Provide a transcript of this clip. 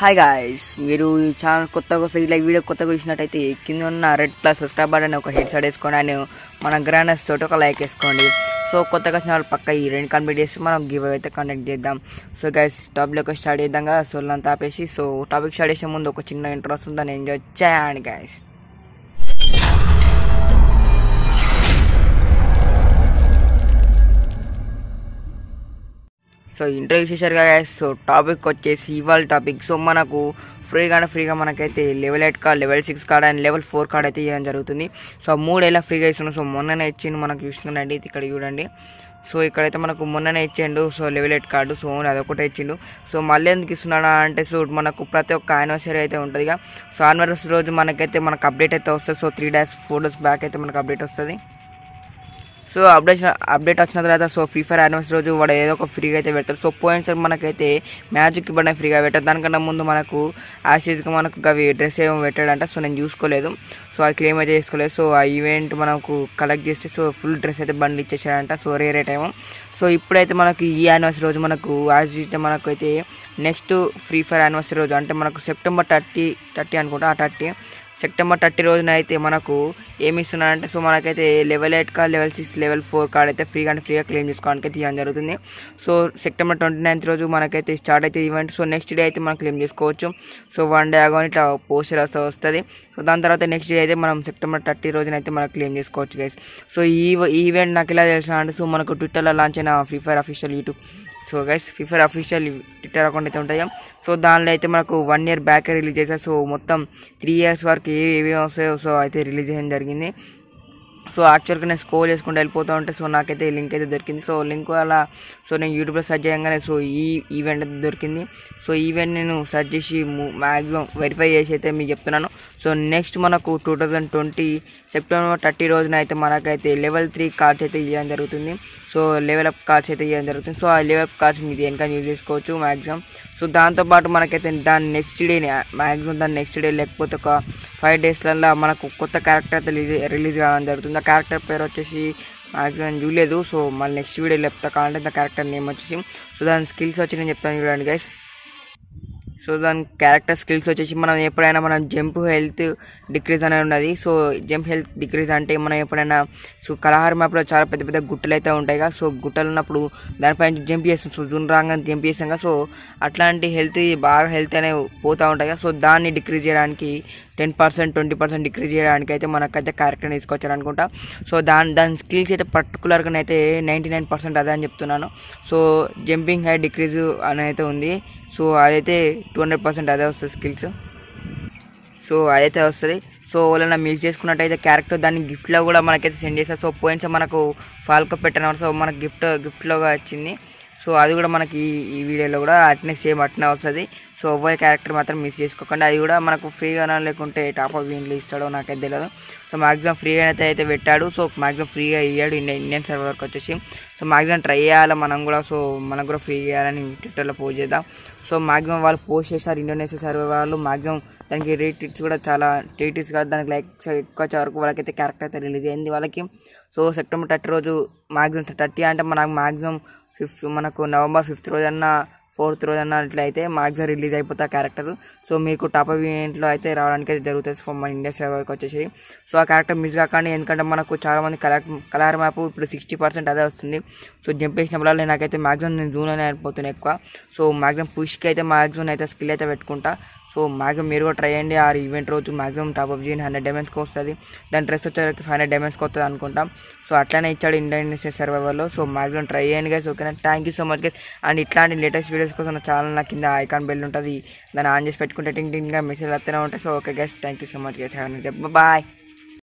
hi guys మీరు ఈ channel కొత్తగా వస్తే ఇలా వీడియో కొత్తగా చూసినట్టయితే కింద ఉన్న రెడ్ ప్లస్ సబ్స్క్రైబ్ అని ఒక హెడ్ సైడ్ వేసుకోండి అని మన గ్రానర్స్ తోటి ఒక లైక్ వేసుకోండి సో కొత్తగా వచ్చిన వాళ్ళు పక్క ఈ రెండు కంప్లీట్ చేసి మనం గివ్ అయితే కండక్ట్ చేద్దాం సో గైస్ టాపిక్ స్టార్ట్ చేద్దాం కదా సో అంతా ఆపేసి సో టాపిక్ స్టార్ట్ చేసే ముందు ఒక చిన్న ఇంట్రెస్ట్ ఉందని ఎంజాయ్ చేయండి గాయస్ సో ఇంటర్వ్యూ చేశారు కదా సో టాపిక్ వచ్చేసి ఇవాళ టాపిక్ సో మనకు ఫ్రీగానే ఫ్రీగా మనకైతే level eight card level six card and level four card అయితే ఇవ్వడం జరుగుతుంది సో మూడు ఎలా ఫ్రీగా ఇస్తున్నాం సో మొన్ననే ఇచ్చిండు మనకు చూసుకున్నాండి ఇక్కడ చూడండి సో ఇక్కడైతే మనకు మొన్ననే ఇచ్చిండు so level eight card so అదొకటే ఇచ్చిండు సో మళ్ళీ ఎందుకు ఇస్తున్నాడా అంటే సో మనకు ప్రతి ఒక్క యానివర్సరీ అయితే ఉంటుందిగా సో యానివర్సరీ రోజు మనకైతే మనకు అప్డేట్ అయితే వస్తుంది so three days four days back అయితే మనకు అప్డేట్ వస్తుంది సో అప్డేషన్ అప్డేట్ వచ్చిన తర్వాత సో ఫ్రీ ఫైర్ యానివర్సరీ రోజు వాడు ఏదో ఒక ఫ్రీగా అయితే పెడతారు సో పోయిన సార్ మనకైతే మ్యాజిక్ ఇవ్వడానికి ఫ్రీగా పెట్టారు దానికన్నా ముందు మనకు యాసిడ్కి మనకు అవి డ్రెస్ ఏమో పెట్టాడంట సో నేను చూసుకోలేదు సో అది క్లెయిమ్ అయితే చేసుకోలేదు సో ఆ ఈవెంట్ మనకు కలెక్ట్ చేస్తే సో ఫుల్ డ్రెస్ అయితే బండ్లు ఇచ్చేసాడంట సో రేరే టైము సో ఇప్పుడైతే మనకు ఈ యానివర్సరీ రోజు మనకు యాజ్ యూజువల్ మనకు అయితే నెక్స్ట్ ఫ్రీ ఫైర్ యానివర్సరీ రోజు అంటే మనకు సెప్టెంబర్ థర్టీ థర్టీ అనుకుంటా ఆ థర్టీ సెప్టెంబర్ థర్టీ రోజున అయితే మనకు ఏమి ఇస్తున్నారంటే సో మనకైతే level eight card level six level four card అయితే ఫ్రీగా అండ్ ఫ్రీగా క్లెయిమ్ చేసుకోవడానికి అయితే ఇవ్వడం జరుగుతుంది సో సెప్టెంబర్ ట్వంటీ నైన్త్ రోజు మనకైతే స్టార్ట్ అయితే ఈవెంట్ సో నెక్స్ట్ డే అయితే మనం క్లెయిమ్ చేసుకోవచ్చు సో వన్ డే ఆగో ఇట్లా పోస్టర్ వస్తే వస్తుంది సో దాని తర్వాత నెక్స్ట్ డే అయితే మనం సెప్టెంబర్ థర్టీ రోజున అయితే మనం క్లెయిమ్ చేసుకోవచ్చు గైస్ సో ఈ ఈవెంట్ నాకు ఎలా తెలిసిన అంటే సో మనకు ట్విట్టర్లో లాంచ్ అయిన Free Fire official YouTube so guys ఫిఫర్ అఫీషియల్ ట్విట్టర్ అకౌంట్ అయితే ఉంటాయో సో దానిలో అయితే మనకు వన్ ఇయర్ బ్యాక్ రిలీజ్ చేశారు సో మొత్తం త్రీ ఇయర్స్ వరకు ఏవి ఏవి వస్తాయో సో అయితే రిలీజ్ చేయడం జరిగింది సో యాక్చువల్గా నేను స్కోల్ చేసుకుంటూ వెళ్ళిపోతూ ఉంటే సో నాకైతే ఈ లింక్ అయితే దొరికింది సో లింక్ అలా సో నేను యూట్యూబ్లో సర్చ్ చేయగానే సో ఈ ఈవెంట్ అయితే దొరికింది సో ఈవెంట్ నేను సర్చ్ చేసి మ్యాక్సిమం వెరిఫై చేసి అయితే మీకు చెప్తున్నాను సో నెక్స్ట్ మనకు two thousand twenty September thirty రోజున అయితే మనకైతే లెవెల్ త్రీ కార్డ్స్ అయితే ఇవ్వడం జరుగుతుంది సో లెవెల్ అప్ కార్డ్స్ అయితే ఇవ్వడం జరుగుతుంది సో ఆ లెవెల్ అప్ కార్డ్స్ మీరు దేనికైనా యూజ్ చేసుకోవచ్చు మ్యాక్సిమం సో దాంతోపాటు మనకైతే దాని నెక్స్ట్ డే మ్యాక్సిమం దాని నెక్స్ట్ డే లేకపోతే ఒక ఫైవ్ డేస్లలో మనకు కొత్త క్యారెక్టర్ రిలీజ్ రిలీజ్ కావడం జరుగుతుంది ఆ క్యారెక్టర్ పేరు వచ్చేసి మ్యాక్సిమం చూడలేదు సో మళ్ళీ నెక్స్ట్ వీడియో చెప్తా కావాలంటే ద క్యారెక్టర్ నేమ్ వచ్చేసి సో దాని స్కిల్స్ వచ్చి నేను చెప్తాను చూడండి గైస్ సో దాని క్యారెక్టర్ స్కిల్స్ వచ్చేసి మనం ఎప్పుడైనా మనం జంప్ హెల్త్ డిక్రీజ్ అనేది ఉన్నది సో జంప్ హెల్త్ డిక్రీజ్ అంటే మనం ఎప్పుడైనా సో కలహార్ మ్యాప్లో చాలా పెద్ద పెద్ద గుట్టలు అయితే ఉంటాయి సో గుట్టలు ఉన్నప్పుడు దానిపైన జంప్ చేస్తాం సో జూన్ రాగానే జంప్ చేస్తాం కదా సో అట్లాంటి హెల్త్ బాగా హెల్త్ అనేవి పోతూ ఉంటాయి కదా సో దాన్ని డిక్రీజ్ చేయడానికి ten percent twenty percent decrease చేయడానికి అయితే మనకైతే క్యారెక్టర్ తీసుకొచ్చారు అనుకుంటా సో దాని దాని స్కిల్స్ అయితే పర్టికులర్గా అయితే నైంటీ నైన్ పర్సెంట్ అదే అని చెప్తున్నాను సో జంపింగ్ హైట్ డిక్రీజ్ అని అయితే ఉంది సో అదైతే టూ హండ్రెడ్ పర్సెంట్ అదే వస్తుంది స్కిల్స్ సో అదైతే వస్తుంది సో వాళ్ళని మిస్ చేసుకున్నట్టయితే క్యారెక్టర్ దాన్ని గిఫ్ట్లో కూడా మనకైతే సెండ్ చేస్తారు సో పోయింట్స్ మనకు ఫాల్కో పెట్టిన సో మనకు గిఫ్ట్ గిఫ్ట్లోగా వచ్చింది సో అది కూడా మనకి ఈ వీడియోలో కూడా అట్నే సేమ్ అట్నే వస్తుంది సో ఒవ్వరి క్యారెక్టర్ మాత్రం మిస్ చేసుకోకండి అది కూడా మనకు ఫ్రీగా లేకుంటే టాప్ ఆఫ్ ఇంట్లో ఇస్తాడో నాకైతే తెలియదు సో మాక్సిమం ఫ్రీగా అయితే అయితే పెట్టాడు సో మాక్సిమం ఫ్రీగా ఇవ్వాడు ఇండియా ఇండియన్ సర్వర్ వరకు వచ్చేసి సో మాక్సిమం ట్రై చేయాలి మనం కూడా సో మనం కూడా ఫ్రీ చేయాలని ట్విట్టర్లో పోస్ట్ చేద్దాం సో మాక్సిమం వాళ్ళు పోస్ట్ చేశారు ఇండోనేషియా సర్వర్ వాళ్ళు మాక్సిమం దానికి రేటిట్స్ కూడా చాలా రేటిట్స్ కాదు దానికి లైక్స్ ఎక్కువ వరకు వాళ్ళకైతే క్యారెక్టర్ అయితే రిలీజ్ అయింది వాళ్ళకి సో సెప్టెంబర్ థర్టీ రోజు మాక్సిమం థర్టీ అంటే మనకు మాక్సిమం ఫిఫ్త్ మనకు నవంబర్ ఫిఫ్త్ రోజన్న ఫోర్త్ రోజు అట్లయితే మ్యాగ్జిన్ రిలీజ్ అయిపోతా క్యారెక్టర్ సో మీకు టాప్ అప్ ఈవెంట్లో అయితే రావడానికి అయితే జరుగుతుంది సో మన ఇండియా సేవ వచ్చేసి సో ఆ క్యారెక్టర్ మిస్ కాకండి ఎందుకంటే మనకు చాలామంది కలా కలర్ మ్యాప్ ఇప్పుడు సిక్స్టీ పర్సెంట్ అదే వస్తుంది సో జంప్ వేసినప్పుడు నాకైతే మ్యాక్సిమం నేను జూన్ అనే అయిపోతున్నాను ఎక్కువ సో మ్యాక్సిమం పుష్కి అయితే మ్యాక్సిమం అయితే స్కిల్ అయితే పెట్టుకుంటా సో మ్యాక్సిమం మీరు కూడా ట్రై చేయండి ఆ ఈవెంట్ రోజు మ్యాక్సిమం అప్ చేయండి హండ్రెడ్ డైమండ్స్కి వస్తుంది దాని డ్రెస్ వచ్చేసరికి ఫైవ్ హండ్రెడ్ డైమండ్స్కి వస్తుంది అనుకుంటాం సో అట్లానే ఇచ్చాడు ఇండియన్ సర్వైవర్లో సో మ్యాక్సిమం ట్రై చేయండి గైస్ ఓకేనా thank you so much guys and ఇట్లాంటి లేటెస్ట్ వీడియోస్ కోసం నా ఛానల్ నా కింద ఐకాన్ బెల్ ఉంటుంది దాన్ని ఆన్ చేసి పెట్టుకుంటే టింగ్ టింగ్గా మెసేజ్ వస్తూనే ఉంటాయి so okay guys thank you so much guys have bye